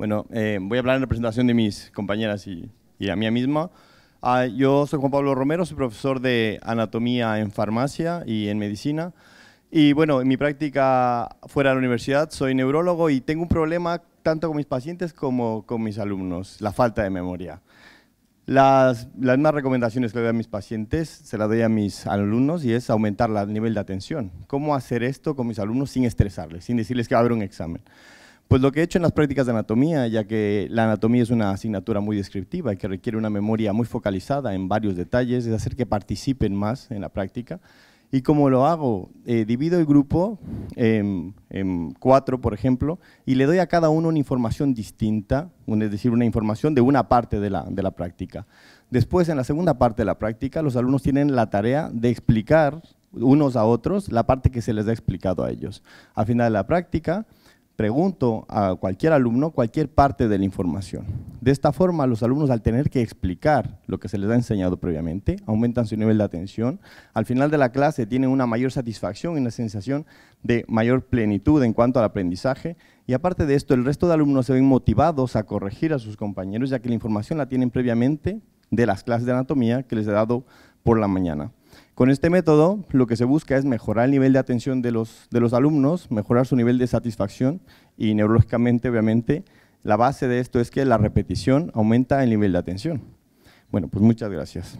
Bueno, eh, voy a hablar en representación de mis compañeras y, a mí misma. Ah, yo soy Juan Pablo Romero, soy profesor de anatomía en farmacia y en medicina. Y bueno, en mi práctica fuera de la universidad soy neurólogo y tengo un problema tanto con mis pacientes como con mis alumnos, la falta de memoria. Las, las más recomendaciones que le doy a mis pacientes se las doy a mis alumnos y es aumentar el nivel de atención. ¿Cómo hacer esto con mis alumnos sin estresarles, sin decirles que va a haber un examen? Pues lo que he hecho en las prácticas de anatomía, ya que la anatomía es una asignatura muy descriptiva y que requiere una memoria muy focalizada en varios detalles, es hacer que participen más en la práctica. ¿Y como lo hago? Eh, divido el grupo en, cuatro, por ejemplo, y le doy a cada uno una información distinta, es decir, una información de una parte de la, de la práctica. Después, en la segunda parte de la práctica, los alumnos tienen la tarea de explicar unos a otros la parte que se les ha explicado a ellos. Al final de la práctica, pregunto a cualquier alumno cualquier parte de la información. De esta forma, los alumnos al tener que explicar lo que se les ha enseñado previamente, aumentan su nivel de atención, al final de la clase tienen una mayor satisfacción y una sensación de mayor plenitud en cuanto al aprendizaje, y aparte de esto, el resto de alumnos se ven motivados a corregir a sus compañeros, ya que la información la tienen previamente de las clases de anatomía que les he dado por la mañana. Con este método lo que se busca es mejorar el nivel de atención de los, de los alumnos, mejorar su nivel de satisfacción y neurológicamente, obviamente, la base de esto es que la repetición aumenta el nivel de atención. Bueno, pues muchas gracias.